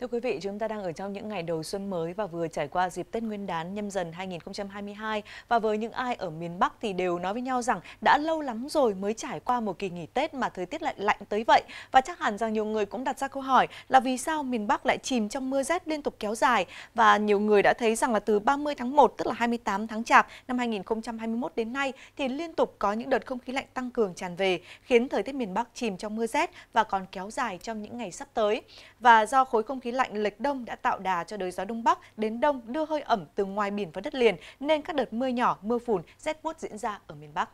Thưa quý vị, chúng ta đang ở trong những ngày đầu xuân mới và vừa trải qua dịp Tết Nguyên đán nhâm dần 2022 và với những ai ở miền Bắc thì đều nói với nhau rằng đã lâu lắm rồi mới trải qua một kỳ nghỉ Tết mà thời tiết lại lạnh tới vậy và chắc hẳn rằng nhiều người cũng đặt ra câu hỏi là vì sao miền Bắc lại chìm trong mưa rét liên tục kéo dài và nhiều người đã thấy rằng là từ 30 tháng 1 tức là 28 tháng Chạp năm 2021 đến nay thì liên tục có những đợt không khí lạnh tăng cường tràn về khiến thời tiết miền Bắc chìm trong mưa rét và còn kéo dài trong những ngày sắp tới và do khối không khí khí lạnh lệch đông đã tạo đà cho đới gió đông bắc đến đông đưa hơi ẩm từ ngoài biển vào đất liền nên các đợt mưa nhỏ, mưa phùn, rét buốt diễn ra ở miền Bắc.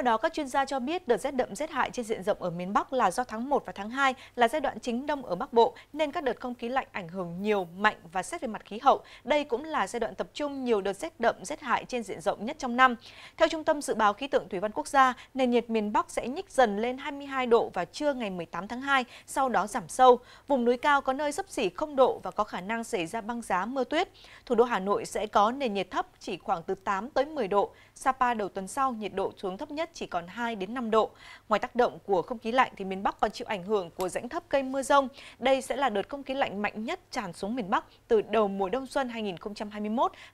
Theo đó, các chuyên gia cho biết đợt rét đậm rét hại trên diện rộng ở miền Bắc là do tháng 1 và tháng 2 là giai đoạn chính đông ở Bắc Bộ nên các đợt không khí lạnh ảnh hưởng nhiều, mạnh và xét về mặt khí hậu. Đây cũng là giai đoạn tập trung nhiều đợt rét đậm rét hại trên diện rộng nhất trong năm. Theo Trung tâm Dự báo Khí tượng Thủy văn Quốc gia, nền nhiệt miền Bắc sẽ nhích dần lên 22 độ vào trưa ngày 18 tháng 2, sau đó giảm sâu. Vùng núi cao có nơi sấp xỉ 0 độ và có khả năng xảy ra băng giá mưa tuyết. Thủ đô Hà Nội sẽ có nền nhiệt thấp chỉ khoảng từ 8 tới 10 độ. Sapa đầu tuần sau nhiệt độ xuống thấp nhất nhất chỉ còn 2 đến 5 độ. Ngoài tác động của không khí lạnh thì miền Bắc còn chịu ảnh hưởng của rãnh thấp cây mưa rông. Đây sẽ là đợt không khí lạnh mạnh nhất tràn xuống miền Bắc từ đầu mùa đông xuân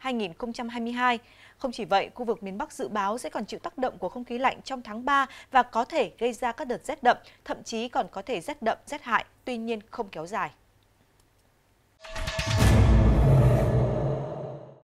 2021-2022. Không chỉ vậy, khu vực miền Bắc dự báo sẽ còn chịu tác động của không khí lạnh trong tháng 3 và có thể gây ra các đợt rét đậm, thậm chí còn có thể rét đậm, rét hại, tuy nhiên không kéo dài.